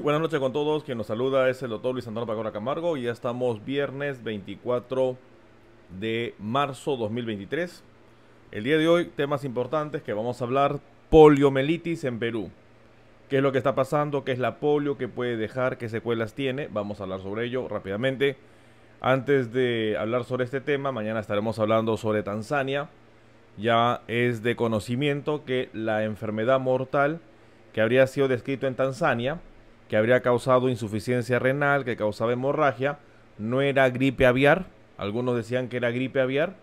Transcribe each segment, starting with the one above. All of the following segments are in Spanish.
buenas noches con todos. Quien nos saluda es el doctor Luis Antonio Pagora Camargo y ya estamos viernes 24 de marzo 2023. El día de hoy, temas importantes que vamos a hablar: Poliomelitis en Perú. ¿Qué es lo que está pasando? ¿Qué es la polio? ¿Qué puede dejar? ¿Qué secuelas tiene? Vamos a hablar sobre ello rápidamente. Antes de hablar sobre este tema, mañana estaremos hablando sobre Tanzania. Ya es de conocimiento que la enfermedad mortal que habría sido descrito en Tanzania que habría causado insuficiencia renal, que causaba hemorragia. No era gripe aviar. Algunos decían que era gripe aviar.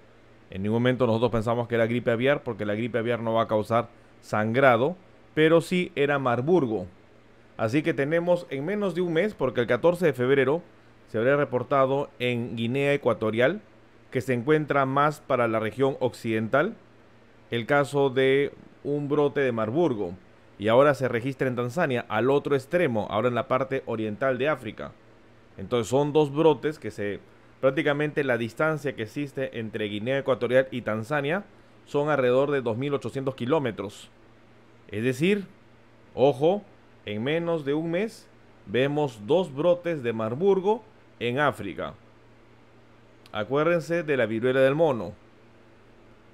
En ningún momento nosotros pensamos que era gripe aviar porque la gripe aviar no va a causar sangrado. Pero sí era Marburgo. Así que tenemos en menos de un mes, porque el 14 de febrero se habría reportado en Guinea Ecuatorial, que se encuentra más para la región occidental, el caso de un brote de Marburgo y ahora se registra en Tanzania, al otro extremo, ahora en la parte oriental de África. Entonces son dos brotes que se... Prácticamente la distancia que existe entre Guinea Ecuatorial y Tanzania son alrededor de 2.800 kilómetros. Es decir, ojo, en menos de un mes vemos dos brotes de Marburgo en África. Acuérdense de la viruela del mono.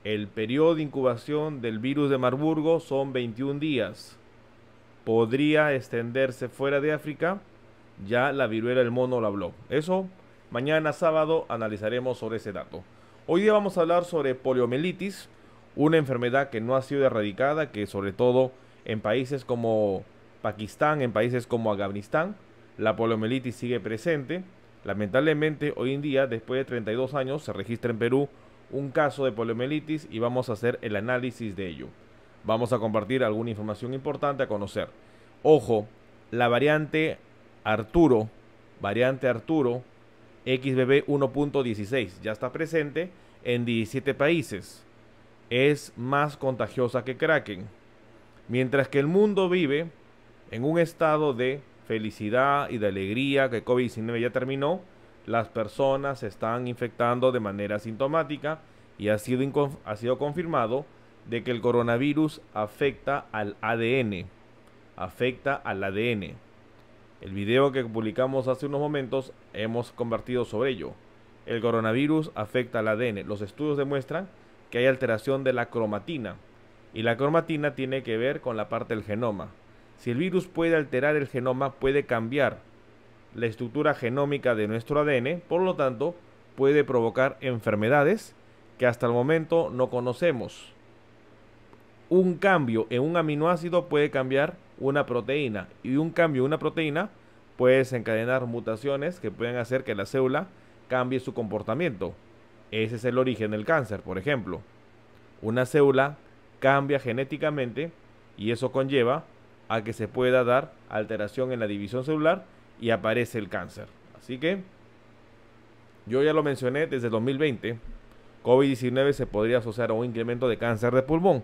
El periodo de incubación del virus de Marburgo son 21 días. Podría extenderse fuera de África. Ya la viruela del mono lo habló. Eso mañana sábado analizaremos sobre ese dato. Hoy día vamos a hablar sobre poliomielitis, una enfermedad que no ha sido erradicada, que sobre todo en países como Pakistán, en países como Afganistán, la poliomielitis sigue presente. Lamentablemente, hoy en día, después de 32 años, se registra en Perú un caso de poliomielitis y vamos a hacer el análisis de ello. Vamos a compartir alguna información importante a conocer. Ojo, la variante Arturo, variante Arturo XBB 1.16 ya está presente en 17 países. Es más contagiosa que Kraken. Mientras que el mundo vive en un estado de felicidad y de alegría que COVID-19 ya terminó, las personas se están infectando de manera sintomática y ha sido, ha sido confirmado de que el coronavirus afecta al ADN. Afecta al ADN. El video que publicamos hace unos momentos hemos convertido sobre ello. El coronavirus afecta al ADN. Los estudios demuestran que hay alteración de la cromatina. Y la cromatina tiene que ver con la parte del genoma. Si el virus puede alterar el genoma, puede cambiar la estructura genómica de nuestro ADN, por lo tanto, puede provocar enfermedades que hasta el momento no conocemos. Un cambio en un aminoácido puede cambiar una proteína y un cambio en una proteína puede desencadenar mutaciones que pueden hacer que la célula cambie su comportamiento. Ese es el origen del cáncer, por ejemplo. Una célula cambia genéticamente y eso conlleva a que se pueda dar alteración en la división celular y aparece el cáncer. Así que yo ya lo mencioné desde 2020, COVID-19 se podría asociar a un incremento de cáncer de pulmón.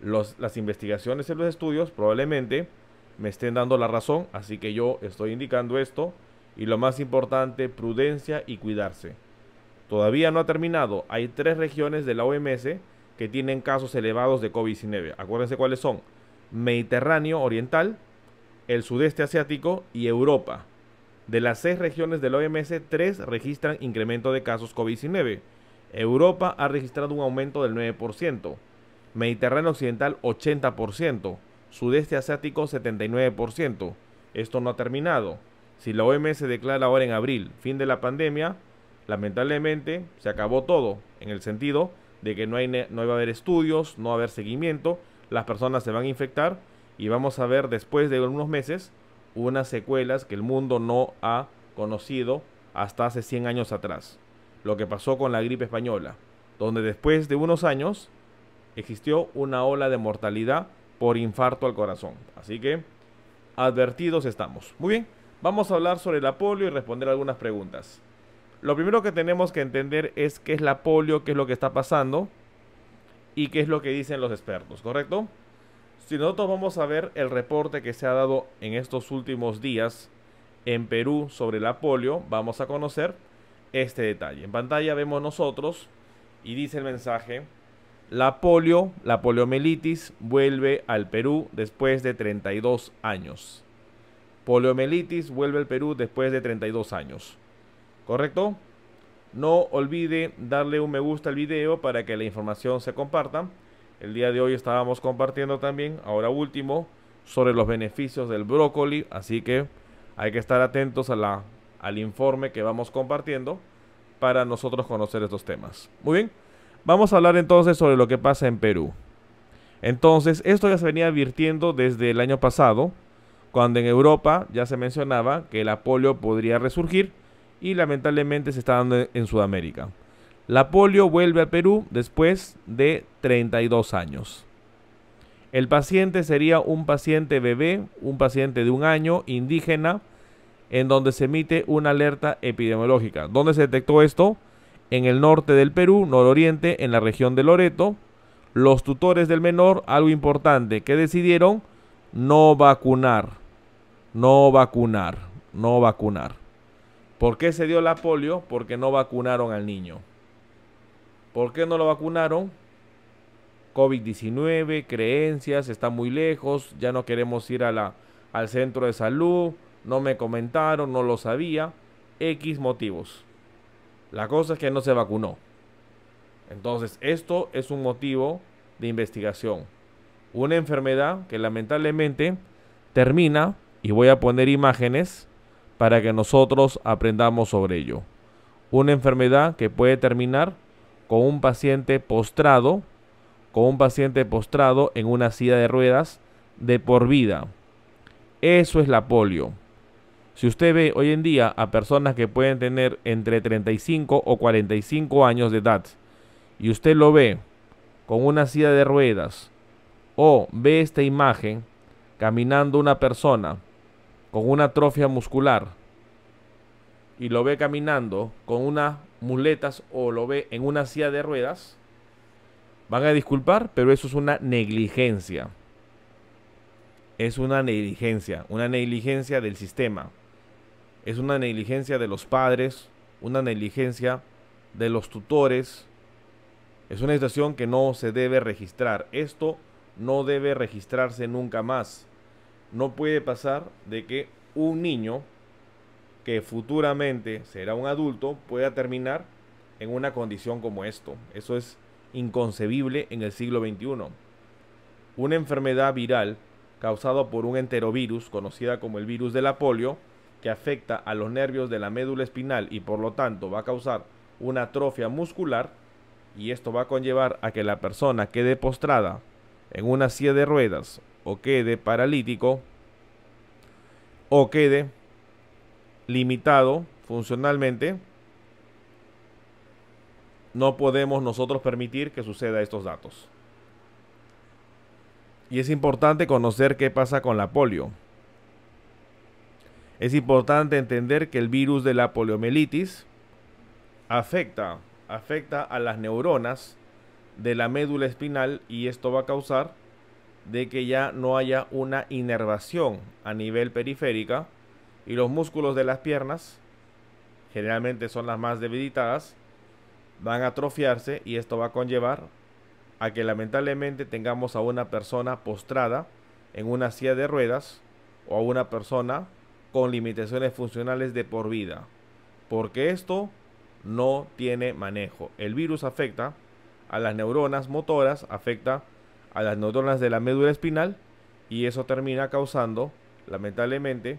las investigaciones y los estudios probablemente me estén dando la razón, así que yo estoy indicando esto. Y lo más importante, prudencia y cuidarse. Todavía no ha terminado. Hay tres regiones de la OMS que tienen casos elevados de COVID-19. Acuérdense cuáles son. Mediterráneo Oriental, el sudeste asiático y Europa. De las seis regiones de la OMS, tres registran incremento de casos COVID-19. Europa ha registrado un aumento del 9%, Mediterráneo Occidental 80%, Sudeste Asiático 79%. Esto no ha terminado. Si la OMS declara ahora en abril fin de la pandemia, lamentablemente se acabó todo, en el sentido de que no, hay, no va a haber estudios, no va a haber seguimiento, las personas se van a infectar y vamos a ver después de unos meses unas secuelas que el mundo no ha conocido hasta hace 100 años atrás. Lo que pasó con la gripe española, donde después de unos años existió una ola de mortalidad por infarto al corazón. Así que advertidos estamos. Muy bien, vamos a hablar sobre la polio y responder algunas preguntas. Lo primero que tenemos que entender es qué es la polio, qué es lo que está pasando y qué es lo que dicen los expertos, ¿correcto? Si nosotros vamos a ver el reporte que se ha dado en estos últimos días en Perú sobre la polio, vamos a conocer este detalle. En pantalla vemos nosotros y dice el mensaje, la polio, la poliomelitis vuelve al Perú después de 32 años. Poliomelitis vuelve al Perú después de 32 años. ¿Correcto? No olvide darle un me gusta al video para que la información se comparta. El día de hoy estábamos compartiendo también, ahora último, sobre los beneficios del brócoli, así que hay que estar atentos a la, al informe que vamos compartiendo para nosotros conocer estos temas. Muy bien, vamos a hablar entonces sobre lo que pasa en Perú. Entonces, esto ya se venía advirtiendo desde el año pasado, cuando en Europa ya se mencionaba que el polio podría resurgir y lamentablemente se está dando en Sudamérica. La polio vuelve a Perú después de 32 años. El paciente sería un paciente bebé, un paciente de un año, indígena, en donde se emite una alerta epidemiológica. ¿Dónde se detectó esto? En el norte del Perú, nororiente, en la región de Loreto. Los tutores del menor, algo importante, que decidieron no vacunar, no vacunar, no vacunar. ¿Por qué se dio la polio? Porque no vacunaron al niño. ¿Por qué no lo vacunaron? COVID-19, creencias, está muy lejos, ya no queremos ir a la, al centro de salud, no me comentaron, no lo sabía, X motivos. La cosa es que no se vacunó. Entonces, esto es un motivo de investigación. Una enfermedad que lamentablemente termina, y voy a poner imágenes para que nosotros aprendamos sobre ello. Una enfermedad que puede terminar con un paciente postrado, con un paciente postrado en una silla de ruedas de por vida. Eso es la polio. Si usted ve hoy en día a personas que pueden tener entre 35 o 45 años de edad y usted lo ve con una silla de ruedas o ve esta imagen caminando una persona con una atrofia muscular y lo ve caminando con una muletas o lo ve en una silla de ruedas, van a disculpar, pero eso es una negligencia. Es una negligencia, una negligencia del sistema. Es una negligencia de los padres, una negligencia de los tutores. Es una situación que no se debe registrar. Esto no debe registrarse nunca más. No puede pasar de que un niño que futuramente será un adulto pueda terminar en una condición como esto. Eso es inconcebible en el siglo XXI. Una enfermedad viral causada por un enterovirus, conocida como el virus de la polio, que afecta a los nervios de la médula espinal y por lo tanto va a causar una atrofia muscular y esto va a conllevar a que la persona quede postrada en una silla de ruedas o quede paralítico o quede limitado funcionalmente, no podemos nosotros permitir que suceda estos datos. Y es importante conocer qué pasa con la polio. Es importante entender que el virus de la poliomielitis afecta, afecta a las neuronas de la médula espinal y esto va a causar de que ya no haya una inervación a nivel periférica y los músculos de las piernas, generalmente son las más debilitadas, van a atrofiarse y esto va a conllevar a que lamentablemente tengamos a una persona postrada en una silla de ruedas o a una persona con limitaciones funcionales de por vida, porque esto no tiene manejo. El virus afecta a las neuronas motoras, afecta a las neuronas de la médula espinal y eso termina causando, lamentablemente,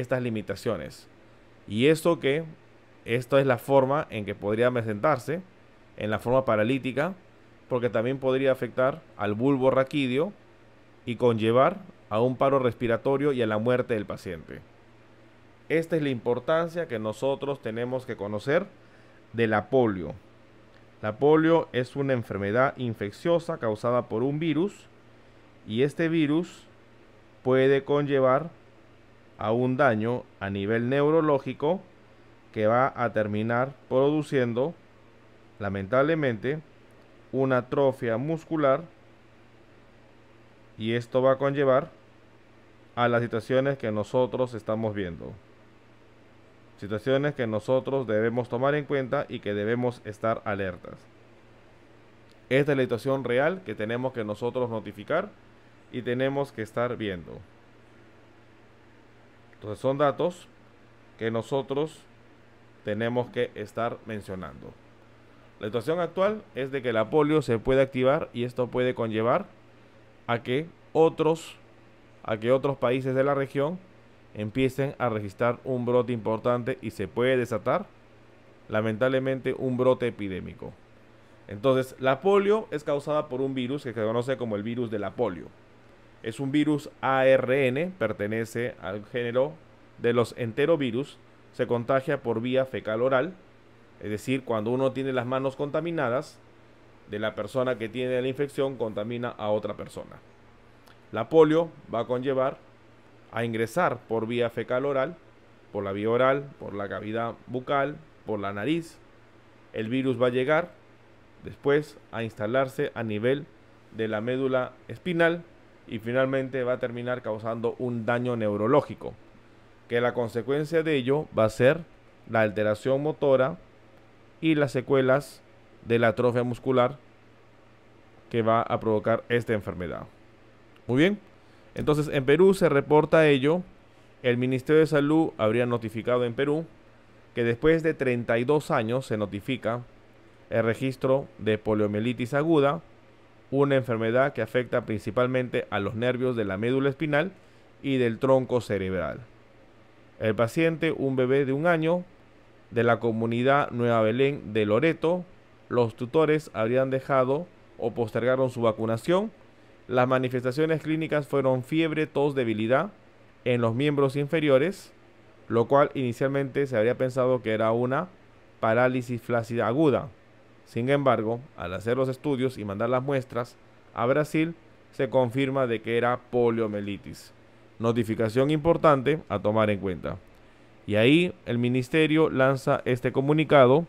estas limitaciones. Y esto que, esta es la forma en que podría presentarse, en la forma paralítica, porque también podría afectar al bulbo raquídeo y conllevar a un paro respiratorio y a la muerte del paciente. Esta es la importancia que nosotros tenemos que conocer de la polio. La polio es una enfermedad infecciosa causada por un virus y este virus puede conllevar a un daño a nivel neurológico que va a terminar produciendo, lamentablemente, una atrofia muscular y esto va a conllevar a las situaciones que nosotros estamos viendo. Situaciones que nosotros debemos tomar en cuenta y que debemos estar alertas. Esta es la situación real que tenemos que nosotros notificar y tenemos que estar viendo. Entonces son datos que nosotros tenemos que estar mencionando. La situación actual es de que la polio se puede activar y esto puede conllevar a que otros a que otros países de la región empiecen a registrar un brote importante y se puede desatar lamentablemente un brote epidémico. Entonces, la polio es causada por un virus que se conoce como el virus de la polio. Es un virus ARN, pertenece al género de los enterovirus, se contagia por vía fecal oral, es decir, cuando uno tiene las manos contaminadas, de la persona que tiene la infección contamina a otra persona. La polio va a conllevar a ingresar por vía fecal oral, por la vía oral, por la cavidad bucal, por la nariz. El virus va a llegar después a instalarse a nivel de la médula espinal y finalmente va a terminar causando un daño neurológico, que la consecuencia de ello va a ser la alteración motora y las secuelas de la atrofia muscular que va a provocar esta enfermedad. Muy bien, entonces en Perú se reporta ello, el Ministerio de Salud habría notificado en Perú que después de 32 años se notifica el registro de poliomielitis aguda, una enfermedad que afecta principalmente a los nervios de la médula espinal y del tronco cerebral. El paciente, un bebé de un año, de la comunidad Nueva Belén de Loreto, los tutores habrían dejado o postergaron su vacunación. Las manifestaciones clínicas fueron fiebre, tos, debilidad en los miembros inferiores, lo cual inicialmente se habría pensado que era una parálisis flácida aguda. Sin embargo, al hacer los estudios y mandar las muestras a Brasil, se confirma de que era poliomielitis. Notificación importante a tomar en cuenta. Y ahí el ministerio lanza este comunicado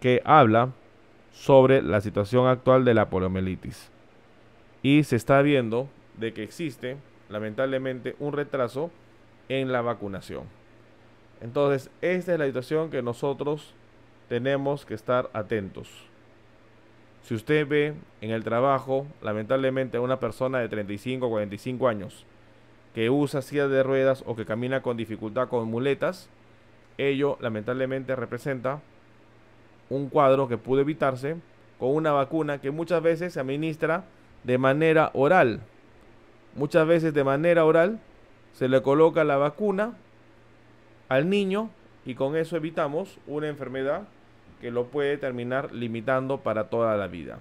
que habla sobre la situación actual de la poliomielitis. Y se está viendo de que existe, lamentablemente, un retraso en la vacunación. Entonces, esta es la situación que nosotros tenemos que estar atentos. Si usted ve en el trabajo, lamentablemente, a una persona de 35 o 45 años que usa silla de ruedas o que camina con dificultad con muletas, ello lamentablemente representa un cuadro que pudo evitarse con una vacuna que muchas veces se administra de manera oral. Muchas veces de manera oral se le coloca la vacuna al niño y con eso evitamos una enfermedad que lo puede terminar limitando para toda la vida.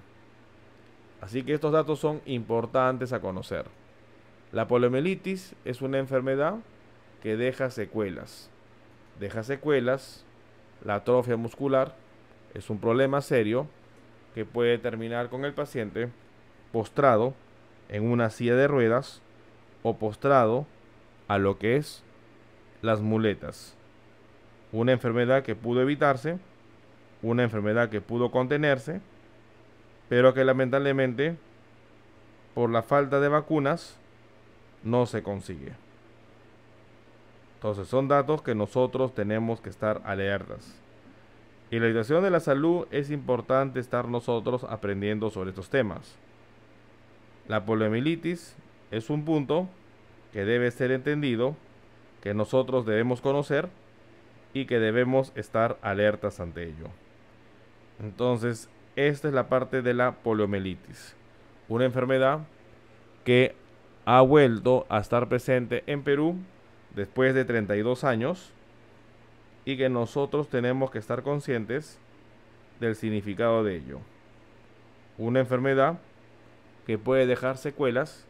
Así que estos datos son importantes a conocer. La poliomielitis es una enfermedad que deja secuelas. Deja secuelas, la atrofia muscular es un problema serio que puede terminar con el paciente postrado en una silla de ruedas o postrado a lo que es las muletas una enfermedad que pudo evitarse, una enfermedad que pudo contenerse, pero que lamentablemente por la falta de vacunas no se consigue. Entonces son datos que nosotros tenemos que estar alertas. Y la educación de la salud es importante estar nosotros aprendiendo sobre estos temas. La poliomielitis es un punto que debe ser entendido, que nosotros debemos conocer y que debemos estar alertas ante ello. Entonces, esta es la parte de la poliomielitis, una enfermedad que ha vuelto a estar presente en Perú después de 32 años y que nosotros tenemos que estar conscientes del significado de ello. Una enfermedad que puede dejar secuelas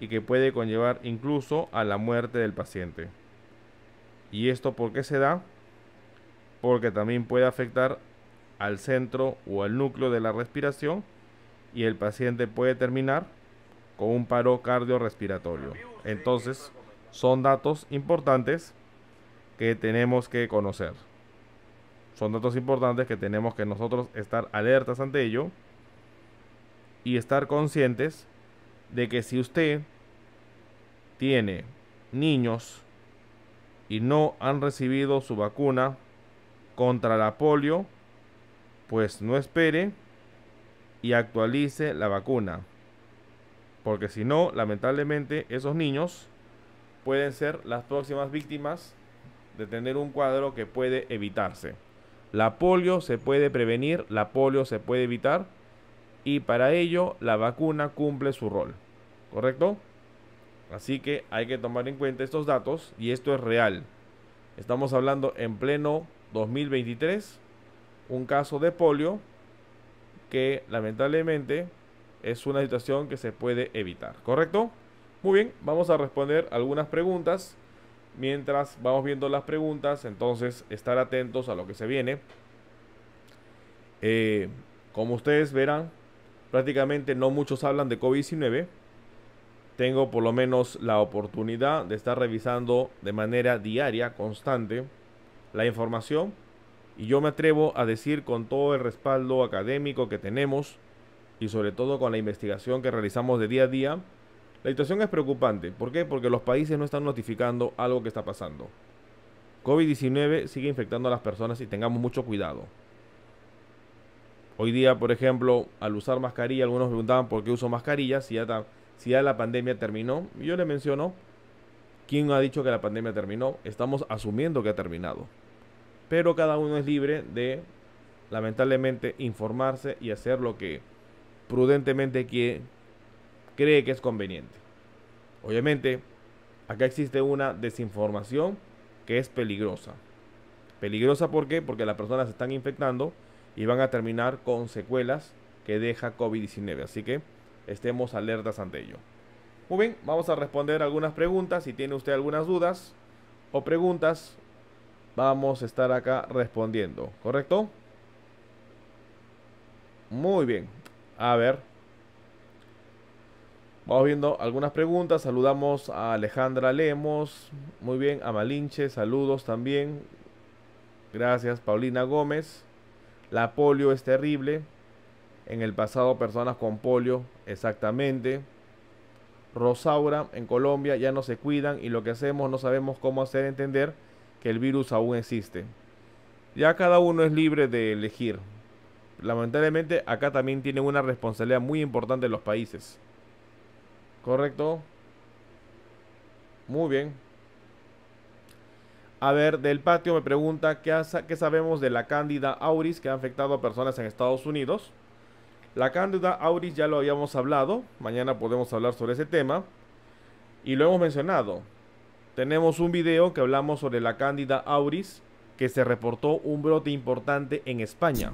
y que puede conllevar incluso a la muerte del paciente. ¿Y esto por qué se da? porque también puede afectar al centro o al núcleo de la respiración y el paciente puede terminar con un paro cardiorrespiratorio. Entonces, son datos importantes que tenemos que conocer. Son datos importantes que tenemos que nosotros estar alertas ante ello y estar conscientes de que si usted tiene niños y no han recibido su vacuna contra la polio, pues no espere y actualice la vacuna. Porque si no, lamentablemente, esos niños pueden ser las próximas víctimas de tener un cuadro que puede evitarse. La polio se puede prevenir, la polio se puede evitar y para ello la vacuna cumple su rol. ¿Correcto? Así que hay que tomar en cuenta estos datos y esto es real. Estamos hablando en pleno 2023 un caso de polio que lamentablemente es una situación que se puede evitar, ¿correcto? Muy bien, vamos a responder algunas preguntas. Mientras vamos viendo las preguntas, entonces estar atentos a lo que se viene. Eh, como ustedes verán, prácticamente no muchos hablan de COVID-19. Tengo por lo menos la oportunidad de estar revisando de manera diaria, constante, la información y yo me atrevo a decir con todo el respaldo académico que tenemos y sobre todo con la investigación que realizamos de día a día, la situación es preocupante. ¿Por qué? Porque los países no están notificando algo que está pasando. COVID-19 sigue infectando a las personas y tengamos mucho cuidado. Hoy día, por ejemplo, al usar mascarilla, algunos preguntaban por qué uso mascarilla si ya, la pandemia terminó. yo le menciono, ¿quién ha dicho que la pandemia terminó? Estamos asumiendo que ha terminado. Pero cada uno es libre de, lamentablemente, informarse y hacer lo que prudentemente quiere, cree que es conveniente. Obviamente, acá existe una desinformación que es peligrosa. Peligrosa ¿por qué? Porque las personas se están infectando y van a terminar con secuelas que deja COVID-19. Así que estemos alertas ante ello. Muy bien, vamos a responder algunas preguntas. Si tiene usted algunas dudas o preguntas vamos a estar acá respondiendo, ¿correcto? Muy bien, a ver. Vamos viendo algunas preguntas. Saludamos a Alejandra Lemos. Muy bien, a Malinche, saludos también. Gracias, Paulina Gómez. La polio es terrible. En el pasado, personas con polio, exactamente. Rosaura, en Colombia ya no se cuidan y lo que hacemos no sabemos cómo hacer entender que el virus aún existe. Ya cada uno es libre de elegir. Lamentablemente acá también tienen una responsabilidad muy importante los países. ¿Correcto? Muy bien. A ver, del patio me pregunta qué, sabemos de la cándida auris que ha afectado a personas en Estados Unidos. La cándida auris ya lo habíamos hablado, mañana podemos hablar sobre ese tema. Y lo hemos mencionado, tenemos un video que hablamos sobre la cándida auris, que se reportó un brote importante en España.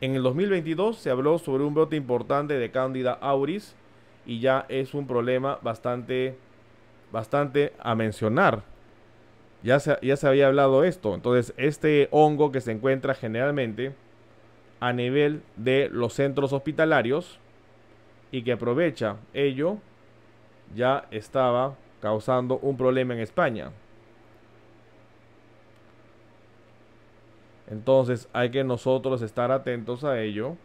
En el 2022 se habló sobre un brote importante de cándida auris y ya es un problema bastante, bastante a mencionar. Ya se, ya se había hablado esto. Entonces, este hongo que se encuentra generalmente a nivel de los centros hospitalarios y que aprovecha ello, ya estaba causando un problema en España. Entonces hay que nosotros estar atentos a ello.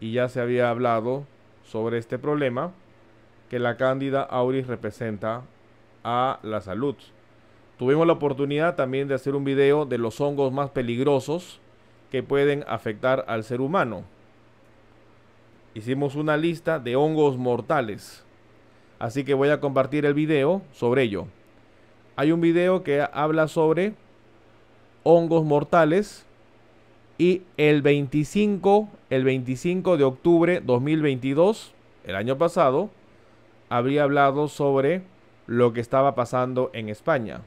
Y ya se había hablado sobre este problema que la cándida auris representa a la salud. Tuvimos la oportunidad también de hacer un video de los hongos más peligrosos que pueden afectar al ser humano. Hicimos una lista de hongos mortales Así que voy a compartir el video sobre ello. Hay un video que habla sobre hongos mortales y el 25, el 25 de octubre 2022, el año pasado, habría hablado sobre lo que estaba pasando en España.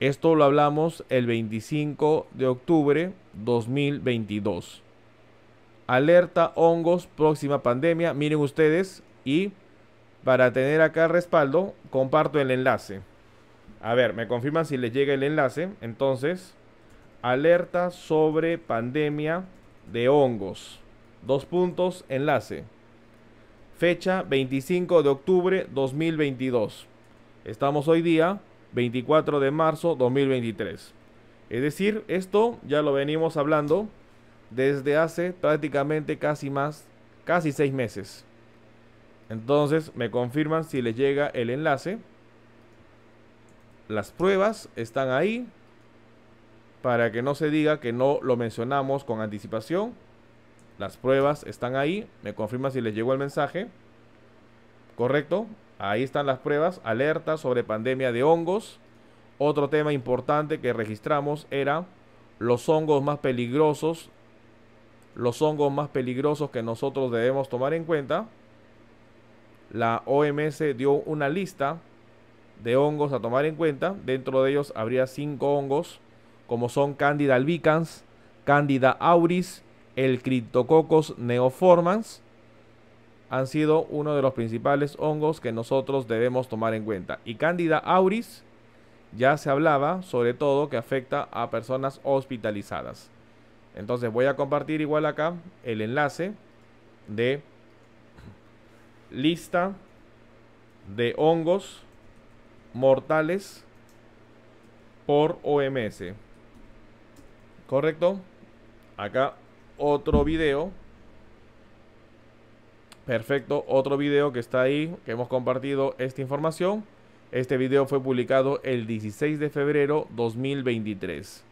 Esto lo hablamos el 25 de octubre 2022. Alerta hongos, próxima pandemia. Miren ustedes, y para tener acá respaldo, comparto el enlace. A ver, me confirman si les llega el enlace. Entonces, alerta sobre pandemia de hongos. Dos puntos, enlace. Fecha 25 de octubre 2022. Estamos hoy día 24 de marzo 2023. Es decir, esto ya lo venimos hablando desde hace prácticamente casi más, casi seis meses. Entonces me confirman si les llega el enlace. Las pruebas están ahí para que no se diga que no lo mencionamos con anticipación. Las pruebas están ahí. Me confirman si les llegó el mensaje. Correcto. Ahí están las pruebas. Alerta sobre pandemia de hongos. Otro tema importante que registramos era los hongos más peligrosos. Los hongos más peligrosos que nosotros debemos tomar en cuenta la OMS dio una lista de hongos a tomar en cuenta. Dentro de ellos habría cinco hongos, como son Candida albicans, Candida auris, el Cryptococcus neoformans. Han sido uno de los principales hongos que nosotros debemos tomar en cuenta. Y Candida auris ya se hablaba, sobre todo que afecta a personas hospitalizadas. Entonces voy a compartir igual acá el enlace de lista de hongos mortales por OMS. ¿Correcto? Acá otro video. Perfecto, otro video que está ahí, que hemos compartido esta información. Este video fue publicado el 16 de febrero 2023.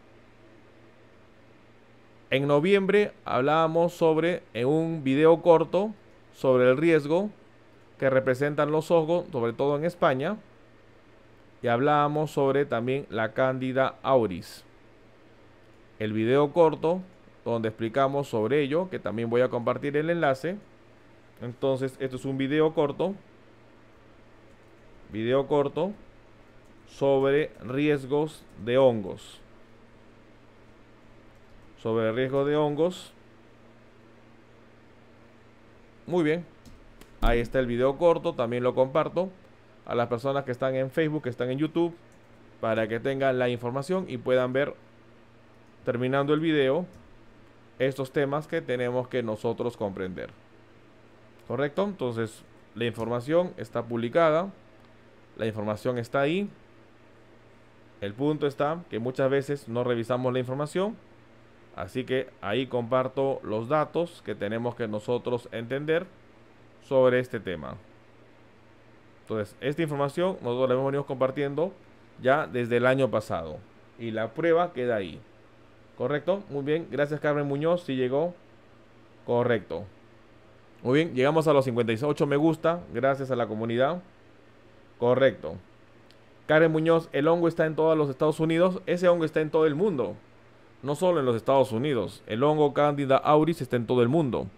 En noviembre hablábamos sobre, en un video corto, sobre el riesgo que representan los hongos, sobre todo en España. Y hablábamos sobre también la cándida auris. El video corto donde explicamos sobre ello, que también voy a compartir el enlace. Entonces, esto es un video corto. Video corto sobre riesgos de hongos. Sobre riesgos de hongos. Muy bien. Ahí está el video corto, también lo comparto a las personas que están en Facebook, que están en YouTube, para que tengan la información y puedan ver, terminando el video, estos temas que tenemos que nosotros comprender. ¿Correcto? Entonces, la información está publicada, la información está ahí. El punto está que muchas veces no revisamos la información, así que ahí comparto los datos que tenemos que nosotros entender sobre este tema. Entonces, esta información nosotros la hemos venido compartiendo ya desde el año pasado. Y la prueba queda ahí. ¿Correcto? Muy bien. Gracias Carmen Muñoz. Si llegó. Correcto. Muy bien. Llegamos a los 58 me gusta. Gracias a la comunidad. Correcto. Carmen Muñoz, el hongo está en todos los Estados Unidos. Ese hongo está en todo el mundo. No solo en los Estados Unidos. El hongo Candida auris está en todo el mundo.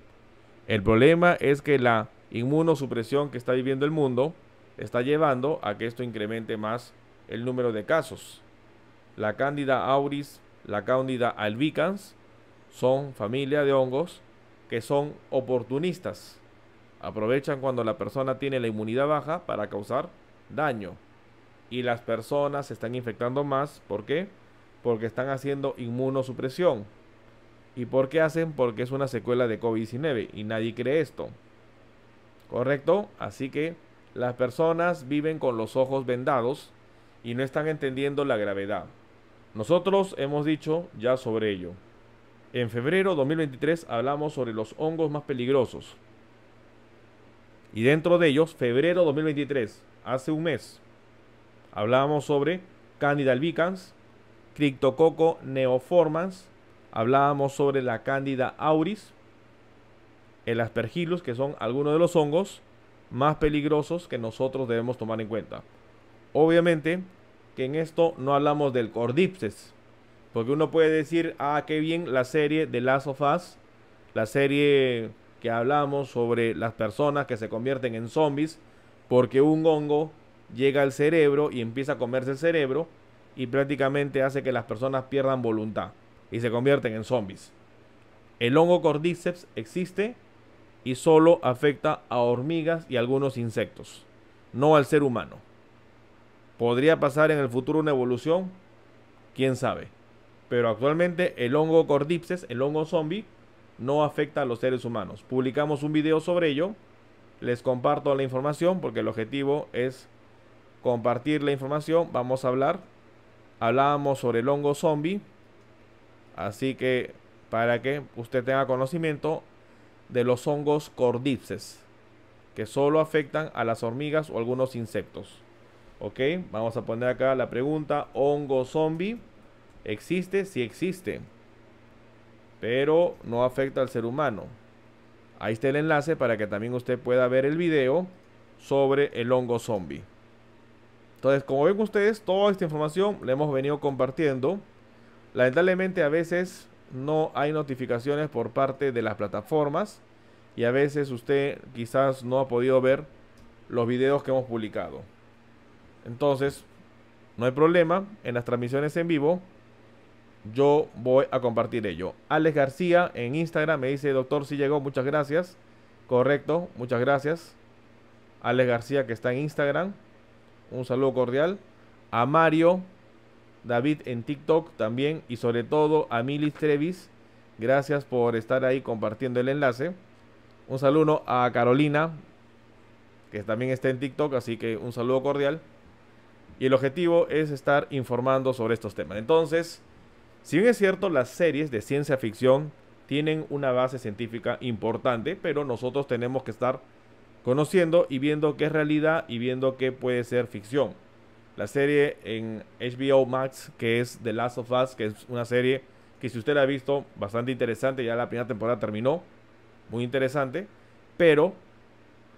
El problema es que la inmunosupresión que está viviendo el mundo está llevando a que esto incremente más el número de casos. La cándida auris, la cándida albicans son familia de hongos que son oportunistas. Aprovechan cuando la persona tiene la inmunidad baja para causar daño. Y las personas se están infectando más. ¿Por qué? Porque están haciendo inmunosupresión. ¿Y por qué hacen? Porque es una secuela de COVID-19 y nadie cree esto. ¿Correcto? Así que las personas viven con los ojos vendados y no están entendiendo la gravedad. Nosotros hemos dicho ya sobre ello. En febrero 2023 hablamos sobre los hongos más peligrosos. Y dentro de ellos, febrero 2023, hace un mes, hablábamos sobre Candida albicans, Cryptococo neoformans, hablábamos sobre la Candida auris, el aspergillus, que son algunos de los hongos más peligrosos que nosotros debemos tomar en cuenta. Obviamente que en esto no hablamos del Cordyceps. porque uno puede decir, ah, qué bien la serie de Last of Us, la serie que hablamos sobre las personas que se convierten en zombies, porque un hongo llega al cerebro y empieza a comerse el cerebro y prácticamente hace que las personas pierdan voluntad y se convierten en zombies. El hongo cordyceps existe y solo afecta a hormigas y algunos insectos, no al ser humano. ¿Podría pasar en el futuro una evolución? ¿Quién sabe? Pero actualmente el hongo cordipses, el hongo zombie, no afecta a los seres humanos. Publicamos un video sobre ello. Les comparto la información porque el objetivo es compartir la información. Vamos a hablar. Hablábamos sobre el hongo zombie. Así que para que usted tenga conocimiento, de los hongos cordipses, que solo afectan a las hormigas o algunos insectos. Ok, vamos a poner acá la pregunta, hongo zombie, ¿existe? Si existe, pero no afecta al ser humano. Ahí está el enlace para que también usted pueda ver el video sobre el hongo zombie. Entonces, como ven ustedes, toda esta información la hemos venido compartiendo. Lamentablemente a veces no hay notificaciones por parte de las plataformas y a veces usted quizás no ha podido ver los videos que hemos publicado. Entonces, no hay problema, en las transmisiones en vivo yo voy a compartir ello. Alex García en Instagram me dice, doctor, si llegó, muchas gracias. Correcto, muchas gracias. Alex García que está en Instagram, un saludo cordial. A Mario David en TikTok también y sobre todo a Milis Trevis. Gracias por estar ahí compartiendo el enlace. Un saludo a Carolina, que también está en TikTok, así que un saludo cordial. Y el objetivo es estar informando sobre estos temas. Entonces, si bien es cierto, las series de ciencia ficción tienen una base científica importante, pero nosotros tenemos que estar conociendo y viendo qué es realidad y viendo qué puede ser ficción la serie en HBO Max que es The Last of Us, que es una serie que si usted la ha visto, bastante interesante, ya la primera temporada terminó, muy interesante, pero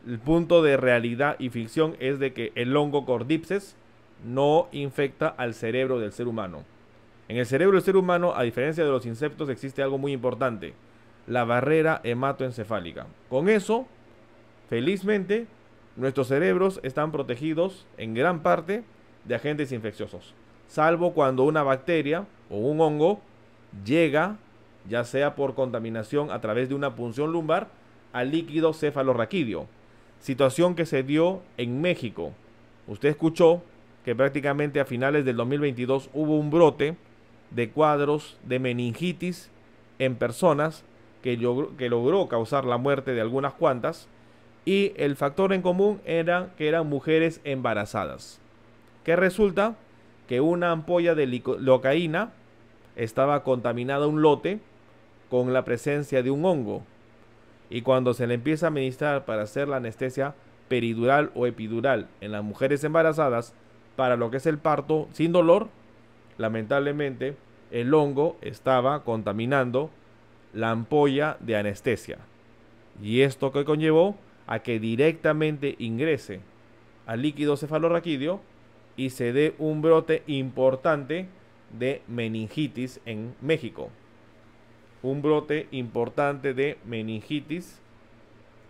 el punto de realidad y ficción es de que el hongo Cordipses no infecta al cerebro del ser humano. En el cerebro del ser humano, a diferencia de los insectos, existe algo muy importante, la barrera hematoencefálica. Con eso, felizmente, nuestros cerebros están protegidos en gran parte de agentes infecciosos, salvo cuando una bacteria o un hongo llega, ya sea por contaminación a través de una punción lumbar, al líquido cefalorraquídeo, situación que se dio en México. Usted escuchó que prácticamente a finales del 2022 hubo un brote de cuadros de meningitis en personas que, que logró causar la muerte de algunas cuantas y el factor en común era que eran mujeres embarazadas que resulta que una ampolla de locaína estaba contaminada un lote con la presencia de un hongo. Y cuando se le empieza a administrar para hacer la anestesia peridural o epidural en las mujeres embarazadas para lo que es el parto sin dolor, lamentablemente el hongo estaba contaminando la ampolla de anestesia. Y esto que conllevó a que directamente ingrese al líquido cefalorraquídeo y se dé un brote importante de meningitis en México. Un brote importante de meningitis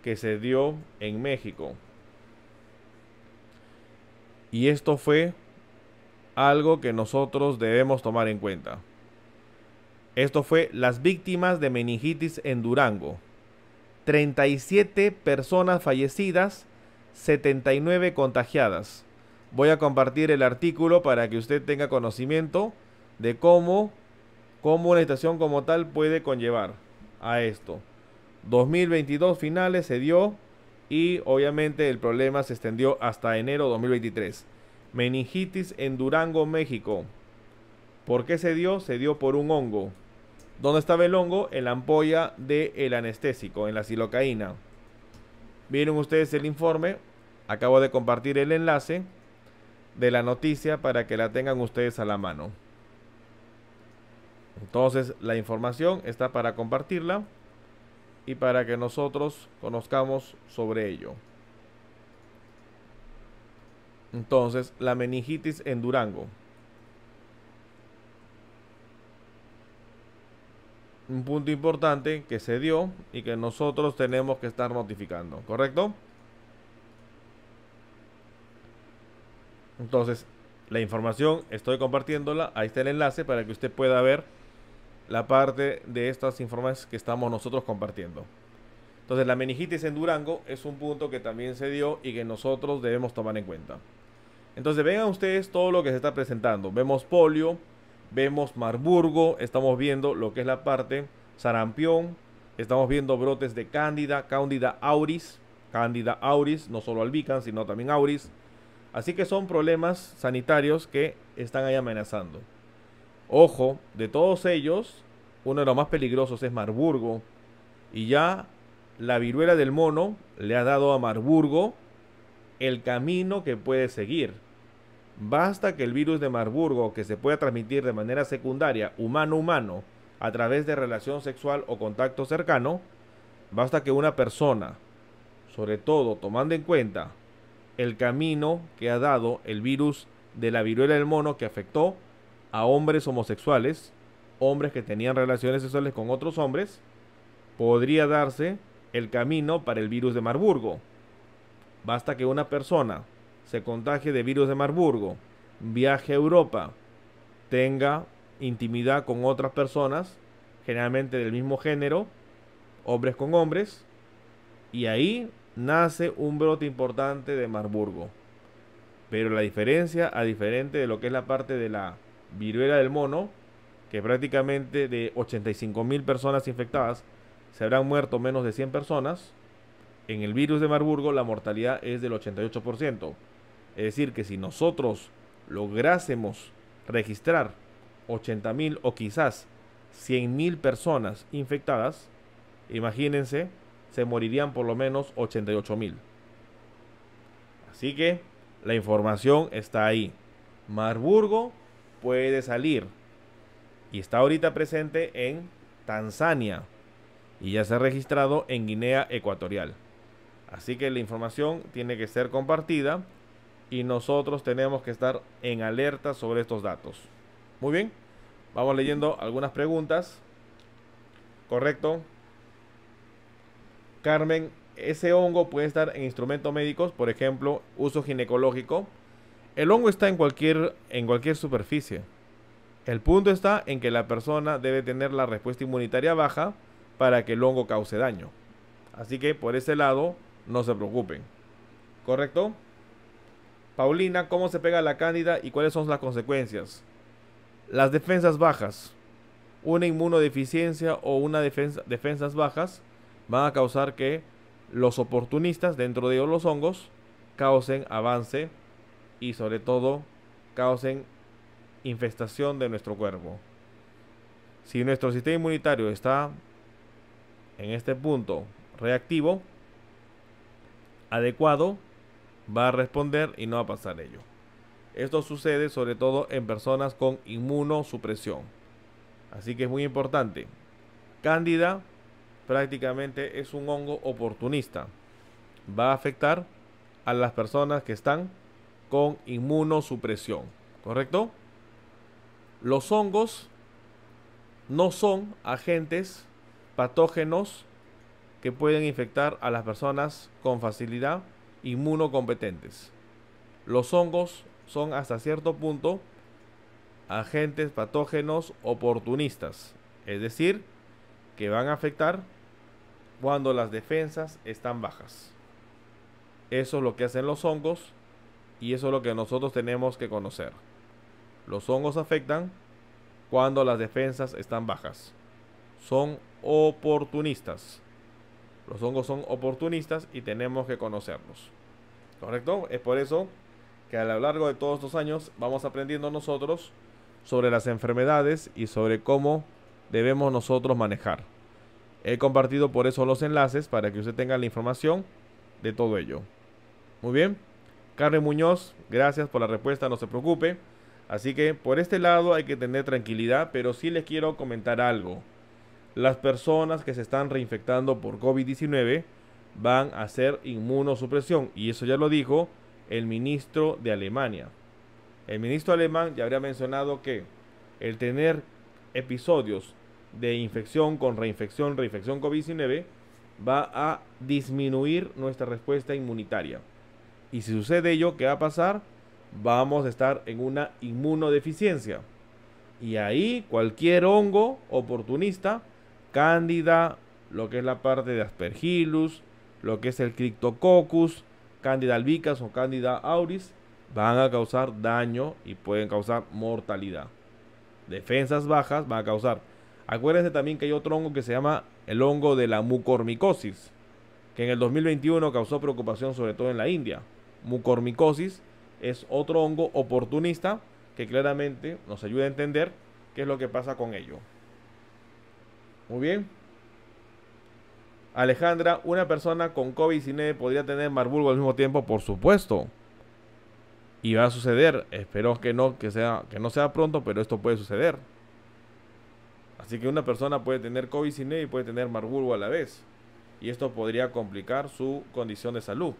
que se dio en México. Y esto fue algo que nosotros debemos tomar en cuenta. Esto fue las víctimas de meningitis en Durango. 37 personas fallecidas, 79 contagiadas voy a compartir el artículo para que usted tenga conocimiento de cómo, cómo una estación como tal puede conllevar a esto. 2022 finales se dio y obviamente el problema se extendió hasta enero 2023. Meningitis en Durango, México. ¿Por qué se dio? Se dio por un hongo. ¿Dónde estaba el hongo? En la ampolla del anestésico, en la silocaína. Vieron ustedes el informe. Acabo de compartir el enlace de la noticia para que la tengan ustedes a la mano. Entonces la información está para compartirla y para que nosotros conozcamos sobre ello. Entonces, la meningitis en Durango. Un punto importante que se dio y que nosotros tenemos que estar notificando, ¿correcto? Entonces, la información estoy compartiéndola. Ahí está el enlace para que usted pueda ver la parte de estas informaciones que estamos nosotros compartiendo. Entonces, la meningitis en Durango es un punto que también se dio y que nosotros debemos tomar en cuenta. Entonces, vean ustedes todo lo que se está presentando. Vemos polio, vemos Marburgo, estamos viendo lo que es la parte sarampión, estamos viendo brotes de cándida, cándida auris, cándida auris, no solo albicans, sino también auris Así que son problemas sanitarios que están ahí amenazando. Ojo, de todos ellos, uno de los más peligrosos es Marburgo. Y ya la viruela del mono le ha dado a Marburgo el camino que puede seguir. Basta que el virus de Marburgo, que se pueda transmitir de manera secundaria, humano-humano, a través de relación sexual o contacto cercano, basta que una persona, sobre todo tomando en cuenta el camino que ha dado el virus de la viruela del mono que afectó a hombres homosexuales, hombres que tenían relaciones sexuales con otros hombres, podría darse el camino para el virus de Marburgo. Basta que una persona se contagie de virus de Marburgo, viaje a Europa, tenga intimidad con otras personas, generalmente del mismo género, hombres con hombres, y ahí nace un brote importante de Marburgo. Pero la diferencia, a diferente de lo que es la parte de la viruela del mono, que prácticamente de 85.000 personas infectadas se habrán muerto menos de 100 personas, en el virus de Marburgo la mortalidad es del 88%. Es decir, que si nosotros lográsemos registrar 80.000 o quizás 100.000 personas infectadas, imagínense se morirían por lo menos 88 mil. Así que la información está ahí. Marburgo puede salir y está ahorita presente en Tanzania y ya se ha registrado en Guinea Ecuatorial. Así que la información tiene que ser compartida y nosotros tenemos que estar en alerta sobre estos datos. Muy bien, vamos leyendo algunas preguntas. Correcto. Carmen, ese hongo puede estar en instrumentos médicos, por ejemplo, uso ginecológico. El hongo está en cualquier, en cualquier superficie. El punto está en que la persona debe tener la respuesta inmunitaria baja para que el hongo cause daño. Así que por ese lado, no se preocupen. ¿Correcto? Paulina, ¿cómo se pega la cándida y cuáles son las consecuencias? Las defensas bajas. Una inmunodeficiencia o una defensa, defensas bajas van a causar que los oportunistas dentro de ellos los hongos causen avance y sobre todo causen infestación de nuestro cuerpo. Si nuestro sistema inmunitario está en este punto reactivo, adecuado, va a responder y no va a pasar ello. Esto sucede sobre todo en personas con inmunosupresión. Así que es muy importante. Cándida prácticamente es un hongo oportunista. Va a afectar a las personas que están con inmunosupresión, ¿correcto? Los hongos no son agentes patógenos que pueden infectar a las personas con facilidad inmunocompetentes. Los hongos son hasta cierto punto agentes patógenos oportunistas, es decir, que van a afectar cuando las defensas están bajas. Eso es lo que hacen los hongos y eso es lo que nosotros tenemos que conocer. Los hongos afectan cuando las defensas están bajas. Son oportunistas. Los hongos son oportunistas y tenemos que conocerlos. ¿Correcto? Es por eso que a lo largo de todos estos años vamos aprendiendo nosotros sobre las enfermedades y sobre cómo debemos nosotros manejar. He compartido por eso los enlaces para que usted tenga la información de todo ello. Muy bien. Carmen Muñoz, gracias por la respuesta, no se preocupe. Así que por este lado hay que tener tranquilidad, pero sí les quiero comentar algo. Las personas que se están reinfectando por COVID-19 van a ser inmunosupresión. Y eso ya lo dijo el ministro de Alemania. El ministro alemán ya habría mencionado que el tener episodios de infección con reinfección, reinfección COVID-19, va a disminuir nuestra respuesta inmunitaria. Y si sucede ello, ¿qué va a pasar? Vamos a estar en una inmunodeficiencia. Y ahí cualquier hongo oportunista, cándida, lo que es la parte de aspergillus, lo que es el cryptococcus, cándida albicans o cándida auris, van a causar daño y pueden causar mortalidad. Defensas bajas van a causar Acuérdense también que hay otro hongo que se llama el hongo de la mucormicosis, que en el 2021 causó preocupación sobre todo en la India. Mucormicosis es otro hongo oportunista que claramente nos ayuda a entender qué es lo que pasa con ello. Muy bien. Alejandra, una persona con COVID-19 e podría tener Marburgo al mismo tiempo, por supuesto. Y va a suceder. Espero que no, que sea, que no sea pronto, pero esto puede suceder. Así que una persona puede tener COVID-19 y puede tener Marburgo a la vez. Y esto podría complicar su condición de salud.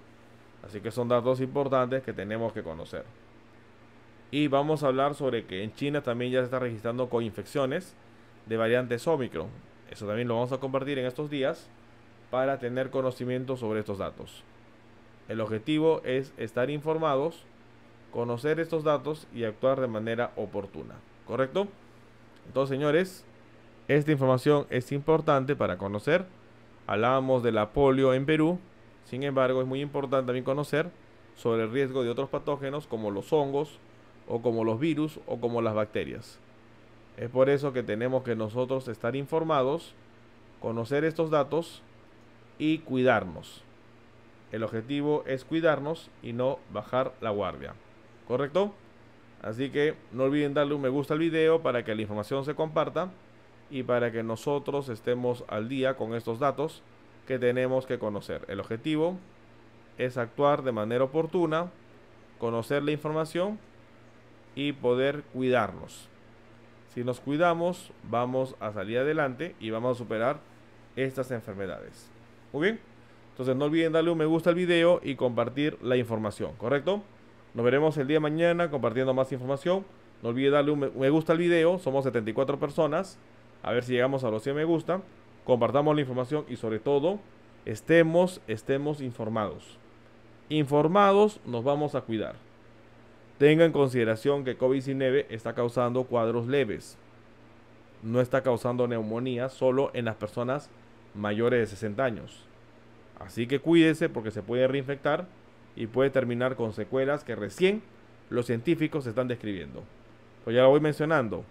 Así que son datos importantes que tenemos que conocer. Y vamos a hablar sobre que en China también ya se está registrando coinfecciones de variantes Omicron. Eso también lo vamos a compartir en estos días para tener conocimiento sobre estos datos. El objetivo es estar informados, conocer estos datos y actuar de manera oportuna. ¿Correcto? Entonces, señores, esta información es importante para conocer. Hablamos de la polio en Perú. Sin embargo, es muy importante también conocer sobre el riesgo de otros patógenos como los hongos o como los virus o como las bacterias. Es por eso que tenemos que nosotros estar informados, conocer estos datos y cuidarnos. El objetivo es cuidarnos y no bajar la guardia. ¿Correcto? Así que no olviden darle un me gusta al video para que la información se comparta y para que nosotros estemos al día con estos datos que tenemos que conocer. El objetivo es actuar de manera oportuna, conocer la información y poder cuidarnos. Si nos cuidamos, vamos a salir adelante y vamos a superar estas enfermedades. Muy bien, entonces no olviden darle un me gusta al video y compartir la información, ¿correcto? Nos veremos el día de mañana compartiendo más información. No olviden darle un me gusta al video, somos 74 personas. A ver si llegamos a los 100 me gusta. Compartamos la información y sobre todo, estemos, estemos informados. Informados nos vamos a cuidar. Tenga en consideración que COVID-19 está causando cuadros leves. No está causando neumonía solo en las personas mayores de 60 años. Así que cuídese porque se puede reinfectar y puede terminar con secuelas que recién los científicos están describiendo. Pues ya lo voy mencionando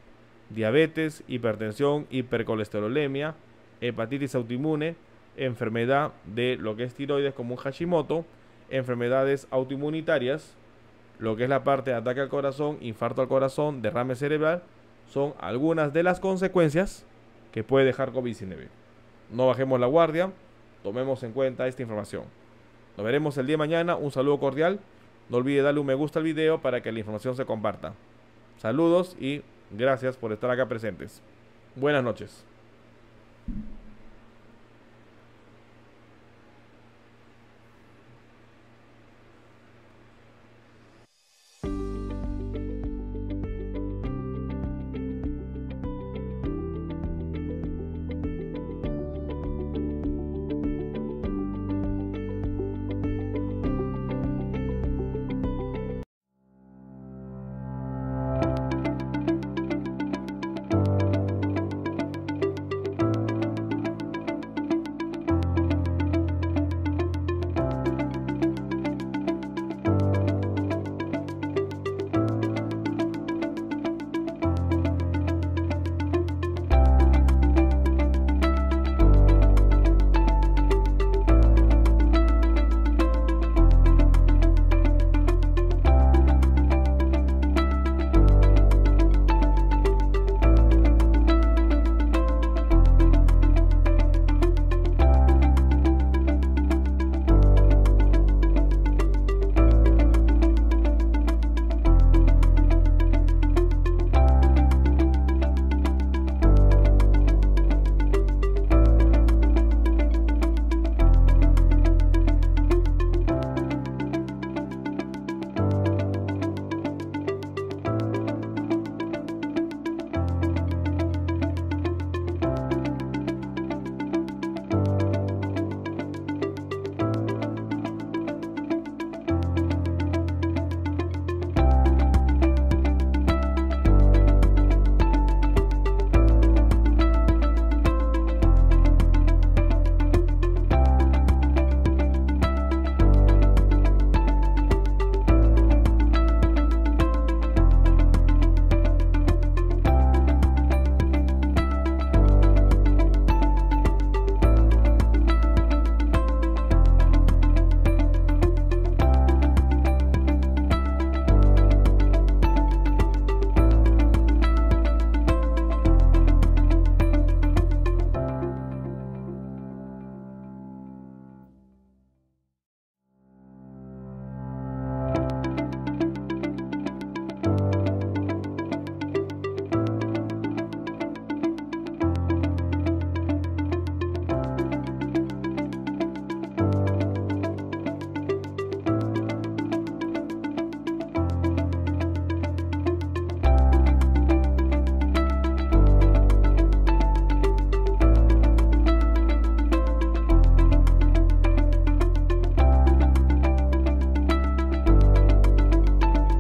diabetes, hipertensión, hipercolesterolemia, hepatitis autoinmune, enfermedad de lo que es tiroides como un Hashimoto, enfermedades autoinmunitarias, lo que es la parte de ataque al corazón, infarto al corazón, derrame cerebral, son algunas de las consecuencias que puede dejar COVID-19. No bajemos la guardia, tomemos en cuenta esta información. Nos veremos el día de mañana, un saludo cordial, no olvide darle un me gusta al video para que la información se comparta. Saludos y Gracias por estar acá presentes. Buenas noches.